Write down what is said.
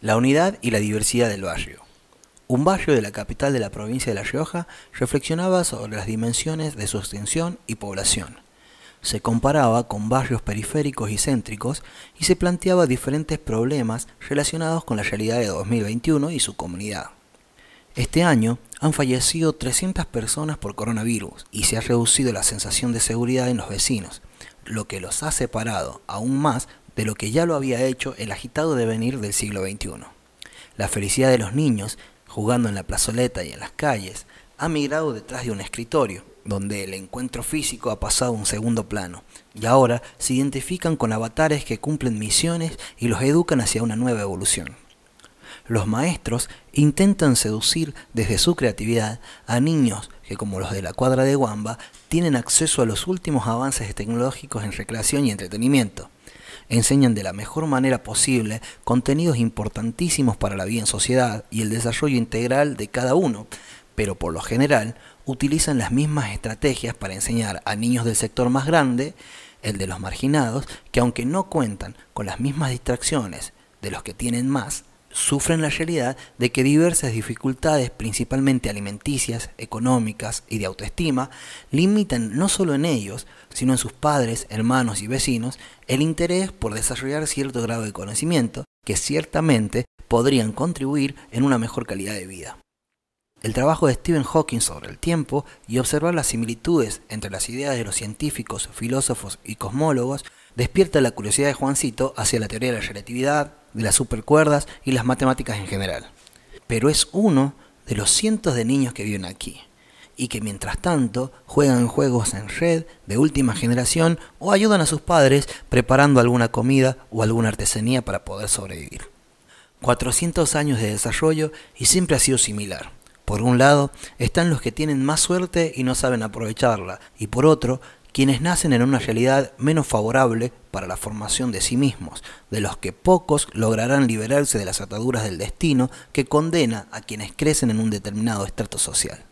La unidad y la diversidad del barrio. Un barrio de la capital de la provincia de La Rioja reflexionaba sobre las dimensiones de su extensión y población. Se comparaba con barrios periféricos y céntricos y se planteaba diferentes problemas relacionados con la realidad de 2021 y su comunidad. Este año han fallecido 300 personas por coronavirus y se ha reducido la sensación de seguridad en los vecinos, lo que los ha separado aún más de lo que ya lo había hecho el agitado devenir del siglo XXI. La felicidad de los niños, jugando en la plazoleta y en las calles, ha migrado detrás de un escritorio, donde el encuentro físico ha pasado a un segundo plano, y ahora se identifican con avatares que cumplen misiones y los educan hacia una nueva evolución. Los maestros intentan seducir desde su creatividad a niños que, como los de la cuadra de Guamba, tienen acceso a los últimos avances tecnológicos en recreación y entretenimiento enseñan de la mejor manera posible contenidos importantísimos para la vida en sociedad y el desarrollo integral de cada uno, pero por lo general utilizan las mismas estrategias para enseñar a niños del sector más grande, el de los marginados, que aunque no cuentan con las mismas distracciones de los que tienen más, sufren la realidad de que diversas dificultades, principalmente alimenticias, económicas y de autoestima, limitan no solo en ellos, sino en sus padres, hermanos y vecinos, el interés por desarrollar cierto grado de conocimiento que ciertamente podrían contribuir en una mejor calidad de vida. El trabajo de Stephen Hawking sobre el tiempo y observar las similitudes entre las ideas de los científicos, filósofos y cosmólogos despierta la curiosidad de Juancito hacia la teoría de la relatividad, de las supercuerdas y las matemáticas en general. Pero es uno de los cientos de niños que viven aquí y que mientras tanto juegan juegos en red de última generación o ayudan a sus padres preparando alguna comida o alguna artesanía para poder sobrevivir. 400 años de desarrollo y siempre ha sido similar. Por un lado están los que tienen más suerte y no saben aprovecharla, y por otro quienes nacen en una realidad menos favorable para la formación de sí mismos, de los que pocos lograrán liberarse de las ataduras del destino que condena a quienes crecen en un determinado estrato social.